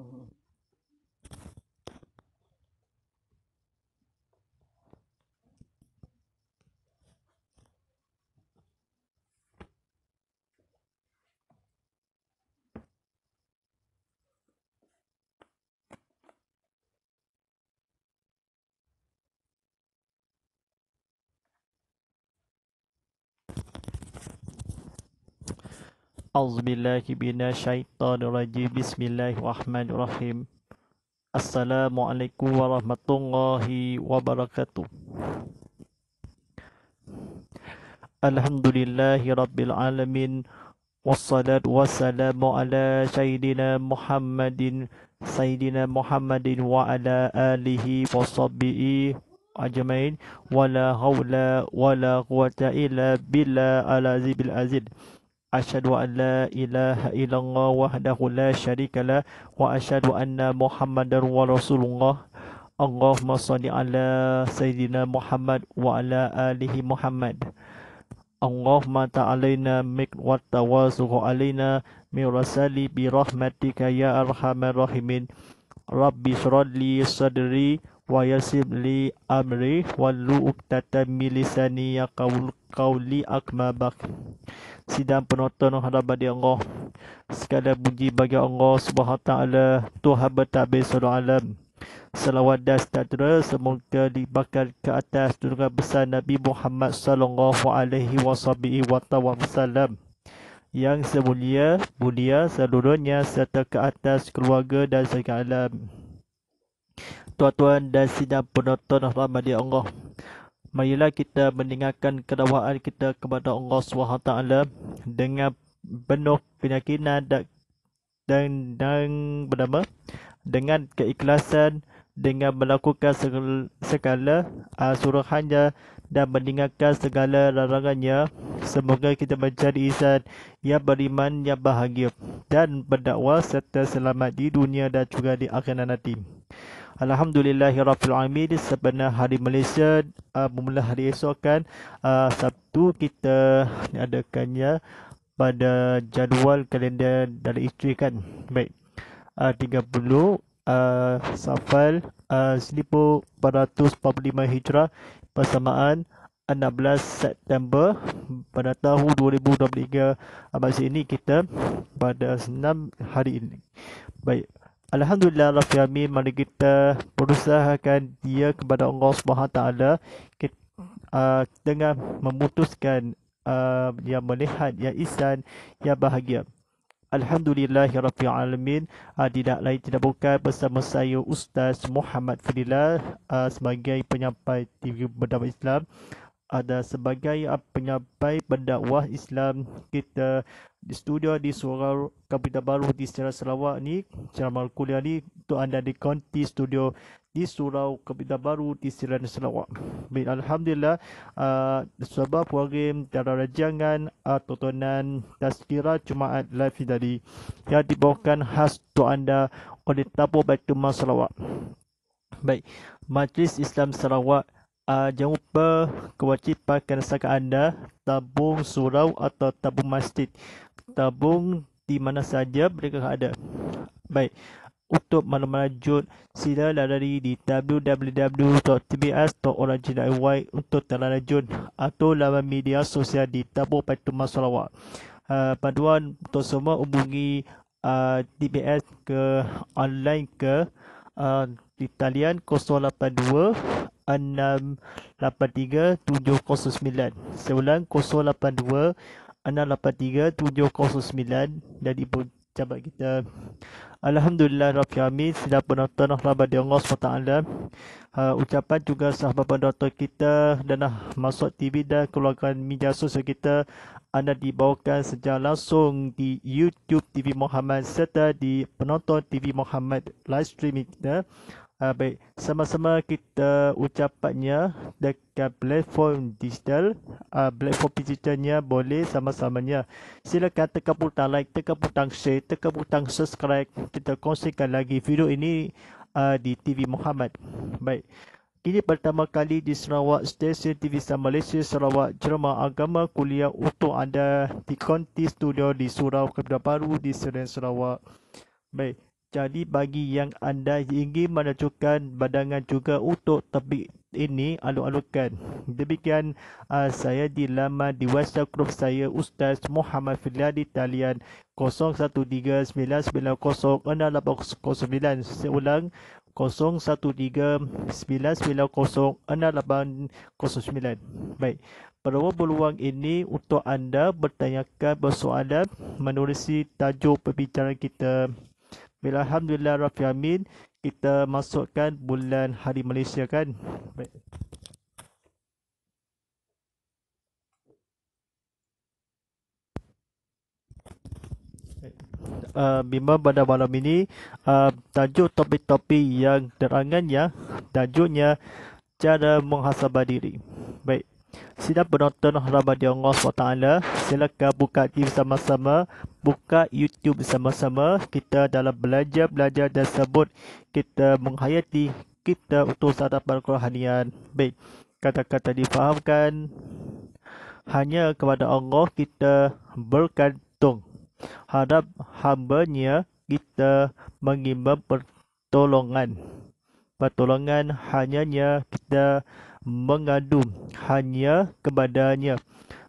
Mm-hmm. Auzubillahi minasyaitonirrajim. Bismillahirrahmanirrahim. Assalamualaikum warahmatullahi wabarakatuh. Alhamdulillahi rabbil alamin. Wassalatu wassalamu ala sayyidina Muhammadin sayyidina Muhammadin wa ala alihi wa sahbihi ajmain wala haula wala quwata illa billah alazibil aziz. Al -azid. أشهد أن لا إله إلا الله وحده لا شريك له وأشهد أن محمدا ورسول الله اللهم صل على سيدنا محمد وعلى آله محمد اللهم تعالينا مك والتواصل علينا من رسالي برحمتك يا أرحم الراحمين رب اشرح لي صدري ويسر لي أمري ولو أكتت من لساني قولك qawli akmabak. Sidang penonton hadapan Allah. Segala puji bagi Allah Subhanahu taala Tuhan bertabir seluruh alam. Selawat dan sejahtera semoga dibakar ke atas dunia besar Nabi Muhammad sallallahu alaihi wasallam. Yang semulia, budia seluruhnya serta ke atas keluarga dan segala alam. Tuan-tuan dan sidang penonton rahmat Allah marilah kita mendengarkan kedawaan kita kepada Allah SWT dengan penuh keyakinan dan dan dan bernama dengan keikhlasan dengan melakukan segala, segala uh, suruhannya dan mendengarkan segala larangannya semoga kita menjadi insan yang beriman yang bahagia dan berdakwah serta selamat di dunia dan juga di akhirat nanti Alhamdulillah Rabbil Alamin sebenarnya hari Malaysia uh, bermula hari esok kan uh, Sabtu kita adakannya pada jadual kalender dari isteri kan baik uh, 30 uh, Safal uh, 1445 Hijrah persamaan 16 September pada tahun 2023 abad ini kita pada 6 hari ini baik Alhamdulillah Rabbil Alamin mari kita berusahakan dia kepada Allah Subhanahu taala uh, dengan memutuskan uh, yang melihat yang isan yang bahagia. Alhamdulillah Rabbil Alamin uh, tidak lain tidak bukan bersama saya Ustaz Muhammad Fadilah uh, sebagai penyampai TV Berdakwah Islam ada sebagai ah, penyampai pendakwah Islam kita di studio di Suara Kapital Baru di Sarawak Sarawak ni ceramah kuliah ni tu anda di konti studio di Surau Kepita Baru di Sirian Sarawak. Baik, Alhamdulillah, uh, ah, sebab program darah rajangan uh, tontonan Tazkira Jumaat Live tadi yang dibawakan khas untuk anda oleh Tapu Baitumah Sarawak. Baik, Majlis Islam Sarawak Uh, jangan lupa kewajipan kena saka anda tabung surau atau tabung masjid. Tabung di mana saja mereka ada. Baik. Untuk maklumat lanjut, sila larari di www.tbs.org.my untuk talan lanjut atau laman media sosial di Tabung Patumah Sarawak. Uh, ah, paduan untuk semua hubungi uh, ah, TBS ke online ke uh, di talian 082 683 7009. Saya ulang 082 683 7009 dari cabat kita. Alhamdulillah Rabbi Amin. Sudah penonton Allah di Allah SWT. Uh, ucapan juga sahabat pendatang kita dan uh, masuk TV dan keluarkan media sosial kita anda dibawakan secara langsung di YouTube TV Muhammad serta di penonton TV Muhammad live streaming kita. Uh, baik, sama-sama kita ucapannya dekat platform digital, uh, platform digitalnya boleh sama-samanya. Sila tekan butang like, tekan butang share, tekan butang subscribe. Kita kongsikan lagi video ini uh, di TV Muhammad. Baik, kini pertama kali di Sarawak, stesen TV Sama Malaysia Sarawak, Jerman Agama Kuliah untuk anda di Konti Studio di Surau Kedah Baru di Seremban, Sarawak. Baik. Jadi bagi yang anda ingin menunjukkan badangan juga untuk tepi ini alu-alukan. Demikian uh, saya di lama di WhatsApp group saya Ustaz Muhammad Filadi Talian 0139906809. Saya ulang 0139906809. Baik. Perlu peluang ini untuk anda bertanyakan persoalan menulis tajuk perbincangan kita. Alhamdulillah Rabbil Amin kita masukkan bulan hari Malaysia kan baik Uh, bimbang pada malam ini uh, tajuk topi-topi yang terangannya tajuknya cara menghasabah diri baik Sila penonton Rahmat Dia Allah SWT Silakan buka TV sama-sama Buka YouTube sama-sama Kita dalam belajar-belajar tersebut Kita menghayati kita untuk sahabat kerohanian Baik, kata-kata difahamkan Hanya kepada Allah kita bergantung Harap hambanya kita mengimbang pertolongan Pertolongan hanyanya kita mengadu hanya kepadanya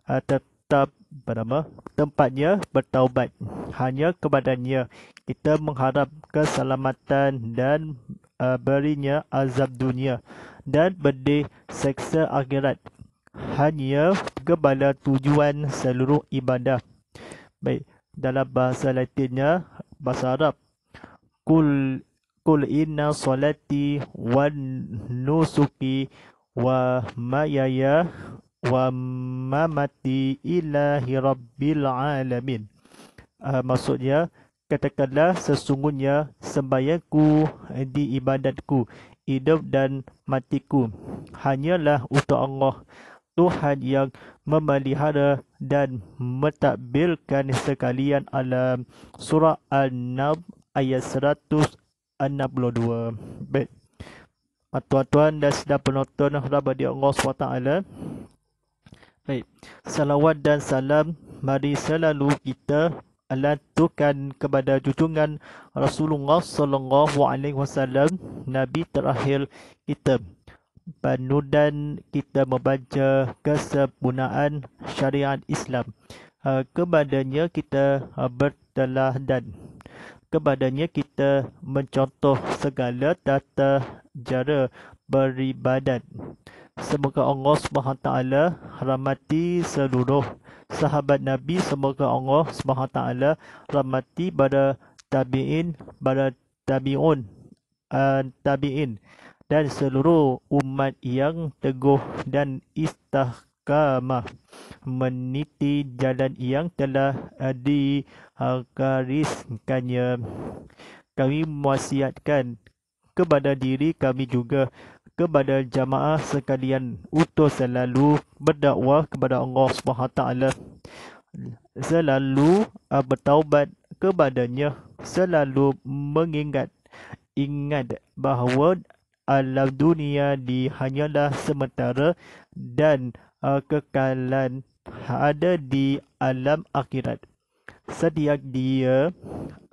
uh, tetap bernama tempatnya bertaubat hanya kepadanya kita mengharap keselamatan dan uh, berinya azab dunia dan berde seksa akhirat hanya kepada tujuan seluruh ibadah baik dalam bahasa latinnya bahasa arab kul kul inna salati wan nusuki wa mayaya wa mamati ilahi rabbil alamin. Uh, maksudnya, katakanlah sesungguhnya sembahyangku eh, di ibadatku, hidup dan matiku. Hanyalah untuk Allah, Tuhan yang memelihara dan mentadbirkan sekalian alam. Surah An-Nab ayat 162. Baik tuan-tuan dan sedang penonton rahmat di Allah SWT. Baik, salawat dan salam mari selalu kita alatukan kepada junjungan Rasulullah sallallahu alaihi wasallam nabi terakhir kita panduan kita membaca kesempurnaan syariat Islam ha, kepadanya kita bertelah dan kepadanya kita mencontoh segala tata cara beribadat. Semoga Allah taala rahmati seluruh sahabat Nabi. Semoga Allah SWT rahmati pada tabi'in, pada tabi'un, uh, tabi'in dan seluruh umat yang teguh dan istahkan mahkamah meniti jalan yang telah eh, dikariskannya. Kami wasiatkan kepada diri kami juga kepada jamaah sekalian untuk selalu berdakwah kepada Allah taala, selalu eh, bertaubat kepadanya selalu mengingat ingat bahawa alam dunia di hanyalah sementara dan uh, kekalan ada di alam akhirat. Setiap dia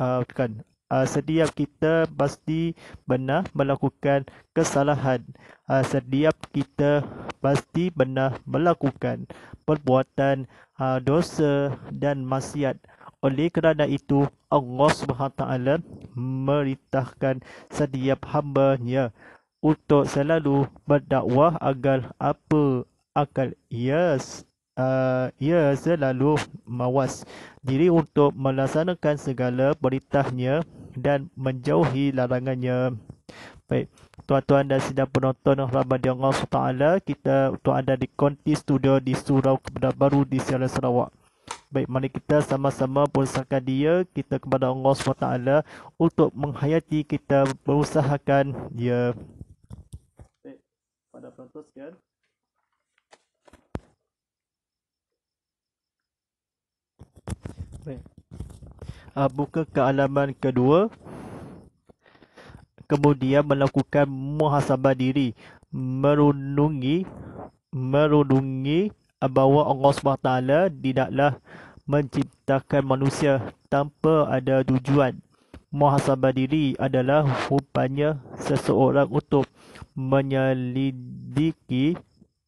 uh, kan uh, setiap kita pasti pernah melakukan kesalahan. Uh, setiap kita pasti pernah melakukan perbuatan uh, dosa dan maksiat. Oleh kerana itu Allah SWT meritahkan setiap hamba-Nya untuk selalu berdakwah agar apa akal ia uh, ia selalu mawas diri untuk melaksanakan segala perintahnya dan menjauhi larangannya baik tuan-tuan dan sidang penonton rahmat Allah SWT kita untuk ada di konti studio di surau kepada baru di Sierra Sarawak Baik, mari kita sama-sama berusahakan dia kita kepada Allah SWT untuk menghayati kita berusahakan dia. Baik, pada penonton sekian. Baik. Uh, buka ke alaman kedua. Kemudian melakukan muhasabah diri. Merundungi. Merundungi. Bahawa Allah SWT tidaklah menciptakan manusia tanpa ada tujuan. Muhasabah diri adalah rupanya seseorang untuk menyelidiki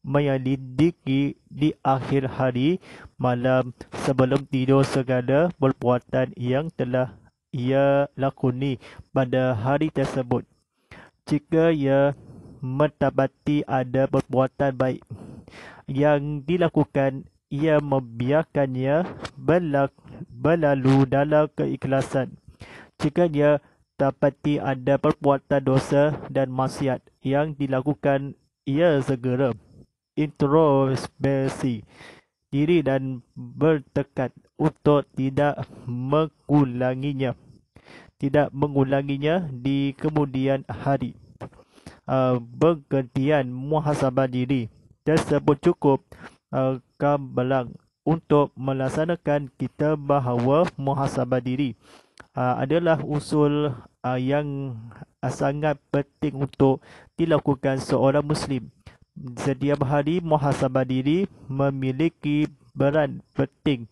menyelidiki di akhir hari malam sebelum tidur segala perbuatan yang telah ia lakoni pada hari tersebut. Jika ia mendapati ada perbuatan baik yang dilakukan, ia membiarkannya berlak, berlalu dalam keikhlasan. Jika ia dapati ada perbuatan dosa dan maksiat yang dilakukan, ia segera introspeksi diri dan bertekad untuk tidak mengulanginya tidak mengulanginya di kemudian hari penggantian ah, uh, muhasabah diri tersebut cukup uh, ah, kambalang untuk melaksanakan kita bahawa muhasabah diri uh, adalah usul uh, yang sangat penting untuk dilakukan seorang muslim setiap hari muhasabah diri memiliki peran penting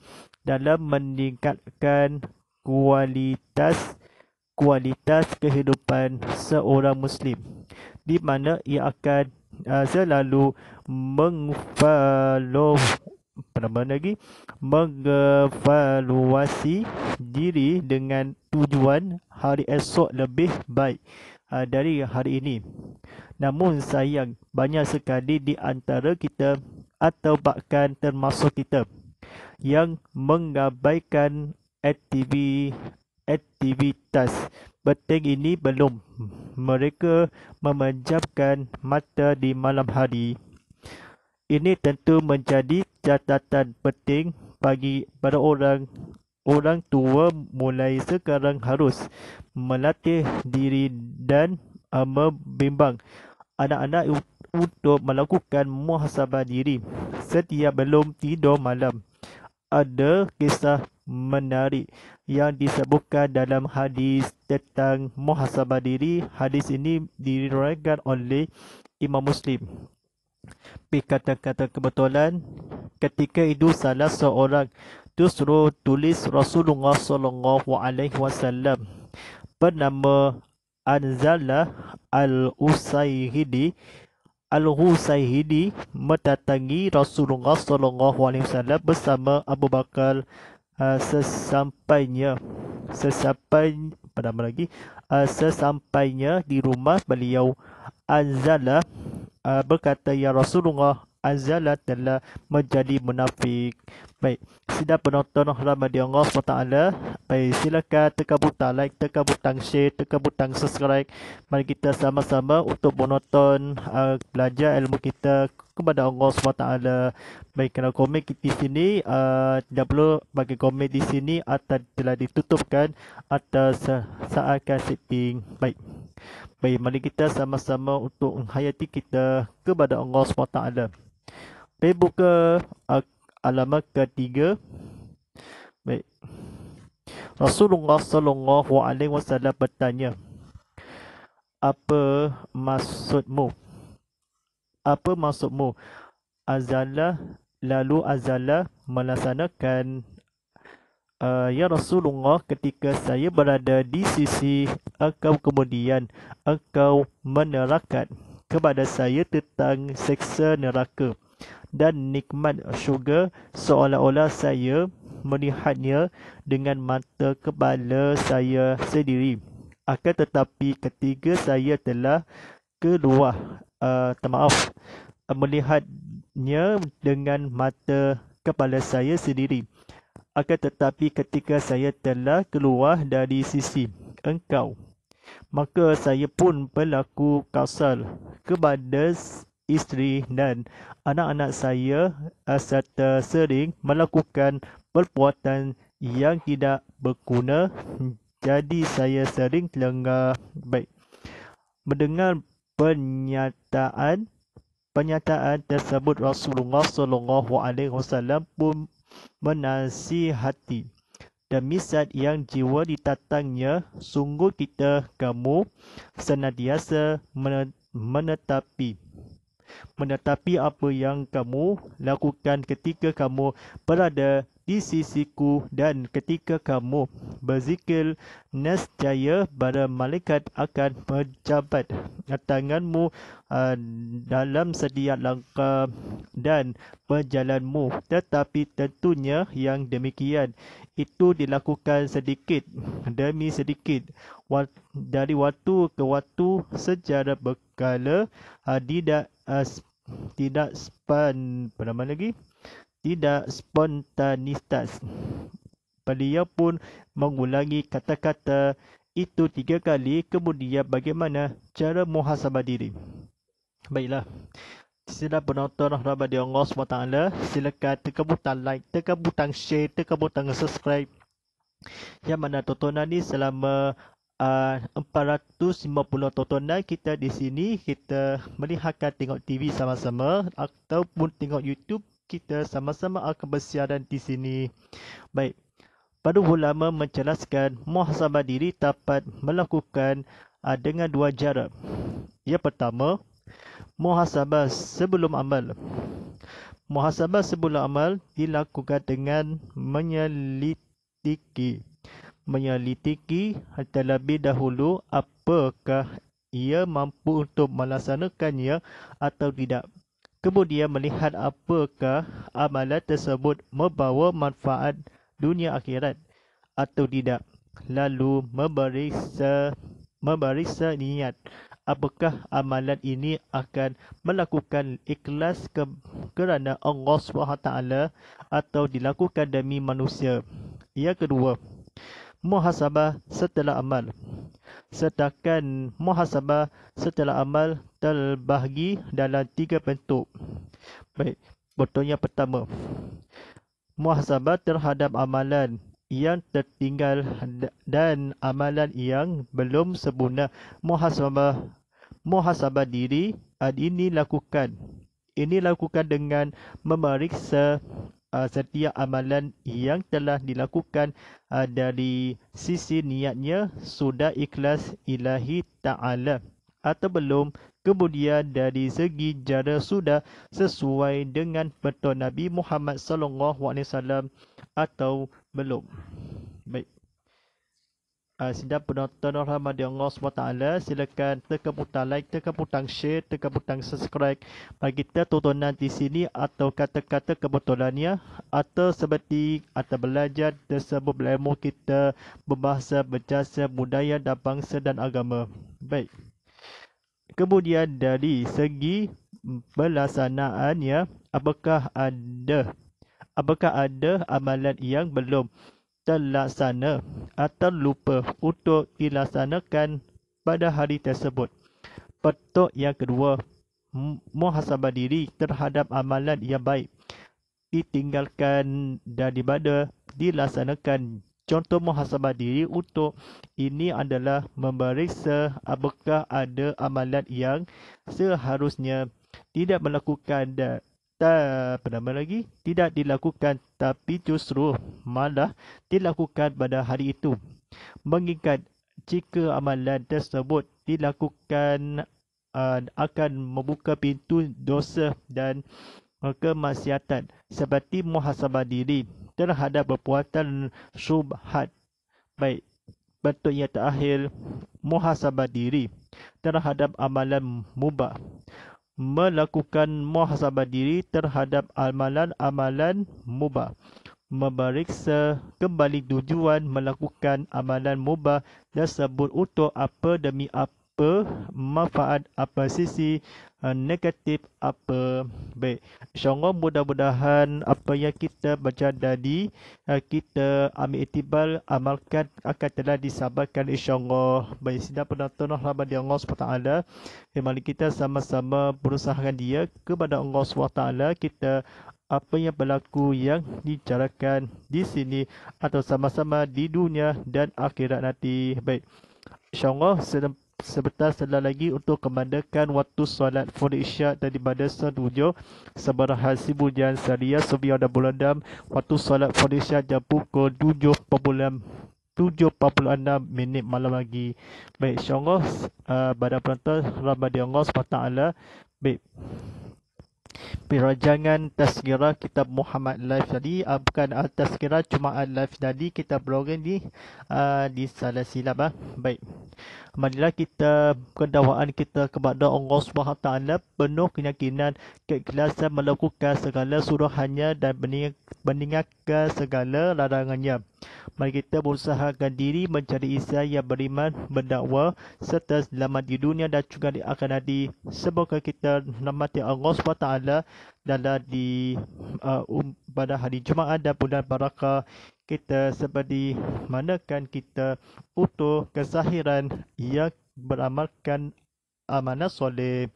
dalam meningkatkan kualitas kualitas kehidupan seorang muslim di mana ia akan uh, selalu mengfollow pernah lagi mengevaluasi diri dengan tujuan hari esok lebih baik uh, dari hari ini. Namun sayang banyak sekali di antara kita atau bahkan termasuk kita yang mengabaikan aktivitas penting ini belum mereka memejamkan mata di malam hari. Ini tentu menjadi catatan penting bagi para orang orang tua mulai sekarang harus melatih diri dan uh, membimbang anak-anak untuk melakukan muhasabah diri setiap belum tidur malam. Ada kisah menarik yang disebutkan dalam hadis tentang muhasabah diri. Hadis ini diriwayatkan oleh Imam Muslim. Berkata-kata kebetulan ketika itu salah seorang justru tulis Rasulullah sallallahu alaihi wasallam bernama Anzala Al-Usaihidi Al-Husaihidi mendatangi Rasulullah sallallahu alaihi wasallam bersama Abu Bakar uh, sesampainya sesampai pada lagi uh, sesampainya di rumah beliau Anzala uh, berkata ya Rasulullah azalat adalah menjadi munafik. Baik, sidang penonton rahmat Allah SWT. Baik, silakan tekan butang like, tekan butang share, tekan butang subscribe. Mari kita sama-sama untuk menonton uh, belajar ilmu kita kepada Allah SWT. Baik, kalau komen di sini, uh, tidak perlu bagi komen di sini atau telah ditutupkan atau uh, saat setting. Baik. Baik, mari kita sama-sama untuk menghayati kita kepada Allah SWT. Baik. Baik, buka alamat ketiga. Baik. Rasulullah sallallahu alaihi wasallam bertanya, "Apa maksudmu? Apa maksudmu? Azala lalu Azala melaksanakan Uh, ya Rasulullah ketika saya berada di sisi engkau kemudian engkau menerakat kepada saya tentang seksa neraka dan nikmat syurga seolah-olah saya melihatnya dengan mata kepala saya sendiri. Akan tetapi ketika saya telah keluar, uh, eh, maaf, melihatnya dengan mata kepala saya sendiri. Akan tetapi ketika saya telah keluar dari sisi engkau, maka saya pun berlaku kasar kepada isteri dan anak-anak saya eh, serta sering melakukan perbuatan yang tidak berguna jadi saya sering telengah baik mendengar pernyataan pernyataan tersebut Rasulullah sallallahu alaihi wasallam pun menasihati dan zat yang jiwa ditatangnya sungguh kita kamu senadiasa menetapi menetapi apa yang kamu lakukan ketika kamu berada di sisiku dan ketika kamu berzikir nescaya para malaikat akan menjabat tanganmu uh, dalam setiap langkah dan perjalananmu tetapi tentunya yang demikian itu dilakukan sedikit demi sedikit dari waktu ke waktu secara berkala uh, tidak uh, tidak span pada mana lagi tidak spontanitas. Beliau pun mengulangi kata-kata itu tiga kali kemudian bagaimana cara muhasabah diri. Baiklah. Sila penonton rahmat Allah SWT. Silakan tekan butang like, tekan butang share, tekan butang subscribe. Yang mana tontonan ni selama ah, uh, 450 tontonan kita di sini kita melihatkan tengok TV sama-sama ataupun tengok YouTube kita sama-sama akan bersiaran di sini. Baik. Pada ulama menjelaskan muhasabah diri dapat melakukan ah, dengan dua cara. Yang pertama, muhasabah sebelum amal. Muhasabah sebelum amal dilakukan dengan menyelidiki menyelidiki terlebih dahulu apakah ia mampu untuk melaksanakannya atau tidak kemudian melihat apakah amalan tersebut membawa manfaat dunia akhirat atau tidak lalu memeriksa memeriksa niat apakah amalan ini akan melakukan ikhlas ke, kerana Allah SWT atau dilakukan demi manusia yang kedua muhasabah setelah amal sedangkan muhasabah setelah amal terbahagi dalam tiga bentuk. Baik, bentuknya pertama. Muhasabah terhadap amalan yang tertinggal dan amalan yang belum sempurna. Muhasabah muhasabah diri ah, ini lakukan. Ini lakukan dengan memeriksa uh, setiap amalan yang telah dilakukan uh, dari sisi niatnya sudah ikhlas ilahi ta'ala atau belum kemudian dari segi jara sudah sesuai dengan betul Nabi Muhammad sallallahu alaihi wasallam atau belum baik uh, ah, sidang penonton rahmat Allah SWT silakan tekan butang like tekan butang share tekan butang subscribe bagi kita tontonan di sini atau kata-kata kebetulannya atau seperti atau belajar tersebut belajar kita berbahasa berjasa budaya dan bangsa dan agama baik kemudian dari segi pelaksanaannya apakah ada apakah ada amalan yang belum terlaksana atau lupa untuk dilaksanakan pada hari tersebut. Petuk yang kedua, muhasabah diri terhadap amalan yang baik ditinggalkan daripada dilaksanakan. Contoh muhasabah diri untuk ini adalah memeriksa apakah ada amalan yang seharusnya tidak melakukan dan apa nama lagi tidak dilakukan tapi justru malah dilakukan pada hari itu mengingat jika amalan tersebut dilakukan ah, akan membuka pintu dosa dan kemaksiatan seperti muhasabah diri terhadap perbuatan subhat baik bentuk yang terakhir muhasabah diri terhadap amalan mubah melakukan muhasabah diri terhadap amalan-amalan mubah memeriksa kembali tujuan melakukan amalan mubah tersebut untuk apa demi apa apa manfaat apa sisi uh, negatif apa baik insyaallah mudah-mudahan apa yang kita baca tadi uh, kita ambil itibar amalkan akan telah disabarkan insyaallah baik sidang penonton rahmat di Allah SWT eh, mari kita sama-sama berusaha dia kepada Allah SWT kita apa yang berlaku yang dicarakan di sini atau sama-sama di dunia dan akhirat nanti baik insyaallah sedang sebentar setelah lagi untuk kemandakan waktu solat fardu isyak daripada sedunia sebarang hasil bujian seria sebiar dan dam waktu solat fardu isyak jam pukul 7.00 7.46 minit malam lagi. Baik, insyaAllah. Uh, badan penonton, Rabbani Allah SWT. Baik. Perajangan Tazkirah Kitab Muhammad Live tadi uh, Bukan uh, ah, Tazkirah cuma uh, Live tadi Kita berorang di uh, ah, Di salah silap uh. Baik Marilah kita Kedawaan kita kepada Allah SWT Penuh keyakinan Keikhlasan melakukan segala suruhannya Dan meninggalkan segala larangannya Mari kita berusahakan diri mencari Isa yang beriman, berdakwa serta selamat di dunia dan juga di akhirat di semoga kita nikmati Allah SWT dalam di uh, um, pada hari Jumaat dan bulan barakah kita seperti manakan kita utuh kezahiran yang beramalkan amanah soleh.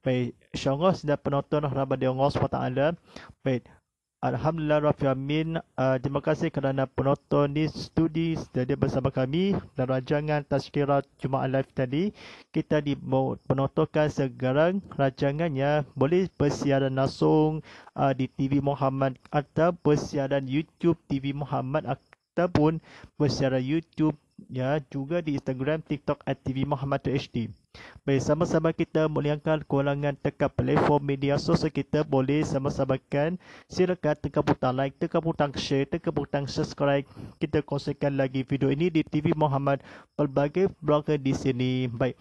Baik, syurga sedap penonton rahmat di Allah SWT. Baik, Alhamdulillah Rafi Amin. Uh, terima kasih kerana penonton di studi sedia bersama kami dalam rancangan Tashkirat Jumaat Live tadi. Kita di penontonkan sekarang rancangannya boleh bersiaran langsung uh, di TV Muhammad atau bersiaran YouTube TV Muhammad ataupun bersiaran YouTube ya juga di Instagram TikTok at TV Muhammad HD. Mari sama-sama kita muliakan kewalangan tekan platform media sosial kita boleh sama-sama kan. Silakan tekan butang like, tekan butang share, tekan butang subscribe. Kita kongsikan lagi video ini di TV Muhammad pelbagai blogger di sini. Baik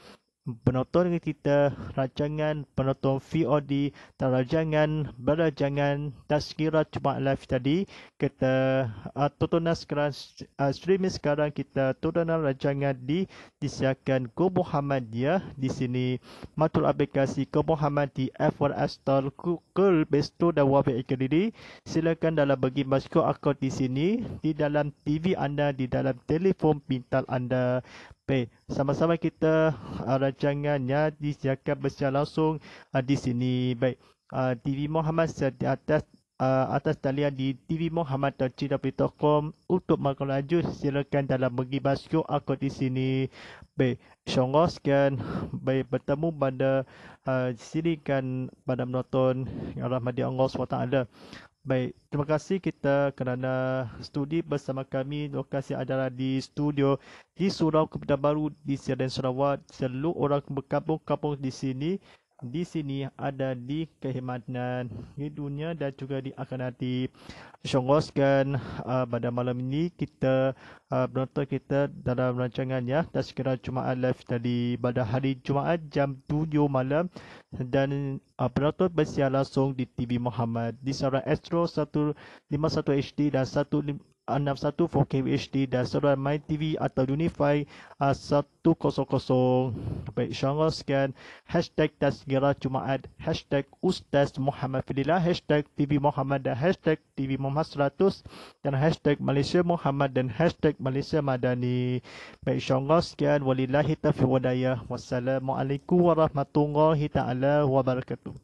penonton kita rancangan penonton VOD dan rancangan berajangan Tazkirah cuma Live tadi kita uh, tontonan sekarang uh, streaming sekarang kita tontonan rancangan di disiarkan Go Muhammad ya, di sini matul aplikasi Go Muhammad di F1 Astor Google Besto dan Wabik Ekeridi silakan dalam bagi masuk akun di sini di dalam TV anda di dalam telefon pintar anda Baik, sama-sama kita uh, rancangannya disiarkan bersiar langsung uh, di sini. Baik, uh, ah, TV Muhammad di atas uh, atas talian di TV Muhammad dan Cina.com untuk maklumat silakan dalam pergi basyo aku di sini. Baik, syonggoh sekian. Baik, bertemu pada uh, sini kan pada menonton. Yang Rahmatullah Allah SWT. Baik, terima kasih kita kerana studi bersama kami. Lokasi adalah di studio di Surau Kepada Baru di Seren Sarawak. Seluruh orang berkampung-kampung di sini di sini ada di kehematan di dunia dan juga di akhirat. Syongoskan uh, pada malam ini kita uh, menonton kita dalam rancangan ya dan sekiranya Jumaat live tadi pada hari Jumaat jam 7 malam dan uh, penonton bersiar langsung di TV Muhammad di saluran Astro 151 HD dan 614 4K HD dan saluran MyTV atau Unify uh, 100. Baik, syangga sekian. Hashtag Tazkira Jumaat. Hashtag Ustaz Muhammad Fidila. Hashtag TV Muhammad dan hashtag TV Muhammad 100. Dan hashtag Malaysia Muhammad dan hashtag Malaysia Madani. Baik, syangga sekian. Walillahi taufiq wa Wassalamualaikum warahmatullahi ta'ala wabarakatuh.